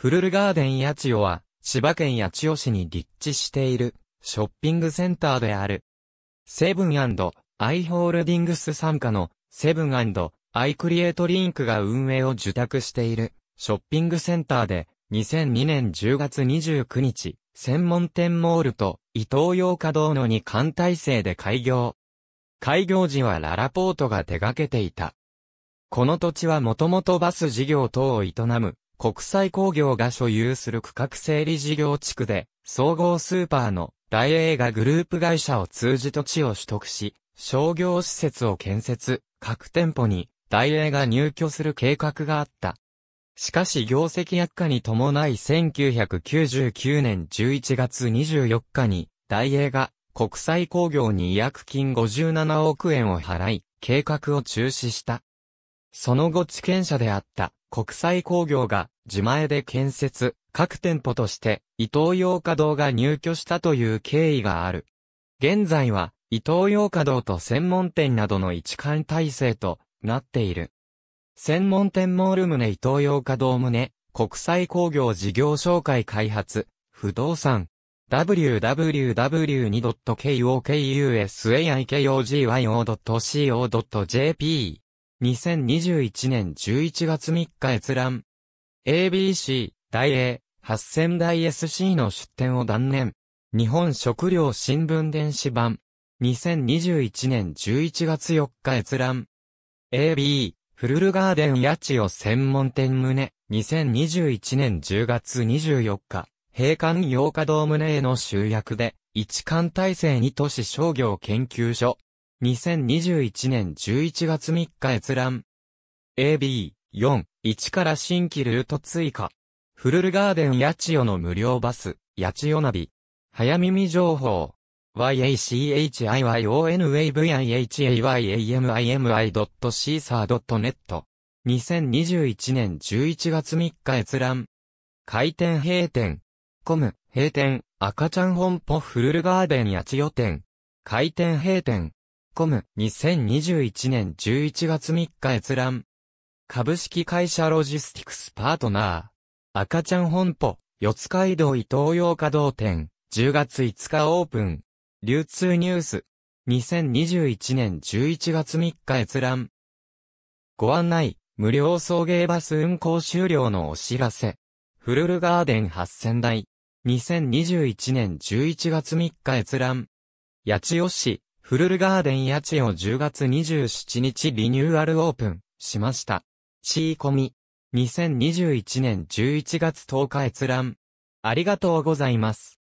フルルガーデン八千代は、千葉県八千代市に立地している、ショッピングセンターである。セブンアイ・ホールディングス参加の、セブンアイ・クリエイトリンクが運営を受託している、ショッピングセンターで、2002年10月29日、専門店モールと、伊東洋華堂の2艦体制で開業。開業時はララポートが手掛けていた。この土地はもともとバス事業等を営む、国際工業が所有する区画整理事業地区で、総合スーパーの大映画グループ会社を通じ土地を取得し、商業施設を建設、各店舗に大映が入居する計画があった。しかし業績悪化に伴い1999年11月24日に、大映が国際工業に違約金57億円を払い、計画を中止した。その後地権者であった国際工業が自前で建設、各店舗として伊東洋華堂が入居したという経緯がある。現在は伊東洋華堂と専門店などの一貫体制となっている。専門店モール棟伊東洋華堂棟、国際工業事業紹介開発、不動産。w w w 2 k o k u s a i k o g y o c o j p 2021年11月3日閲覧。ABC、大 A、8000台 SC の出展を断念。日本食料新聞電子版。2021年11月4日閲覧。AB、フルルガーデン八千代専門店棟。2021年10月24日。閉館8日ドームへの集約で、一貫体制に都市商業研究所、2021年11月3日閲覧。AB、4、1から新規ルート追加。フルルガーデン八千代の無料バス、八千代ナビ。早耳情報。yachiyonwavihayami.caesar.net 2021年11月3日閲覧。開店閉店。コム、閉店、赤ちゃん本舗フルルガーデン八千代店。開店閉店。コム2021年11月3日閲覧。株式会社ロジスティクスパートナー。赤ちゃん本舗、四街道伊東洋華道店、10月5日オープン。流通ニュース。2021年11月3日閲覧。ご案内、無料送迎バス運行終了のお知らせ。フルルガーデン8000台。2021年11月3日閲覧。八千代市、フルルガーデン家賃を10月27日リニューアルオープンしました。チーコミ。2021年11月10日閲覧。ありがとうございます。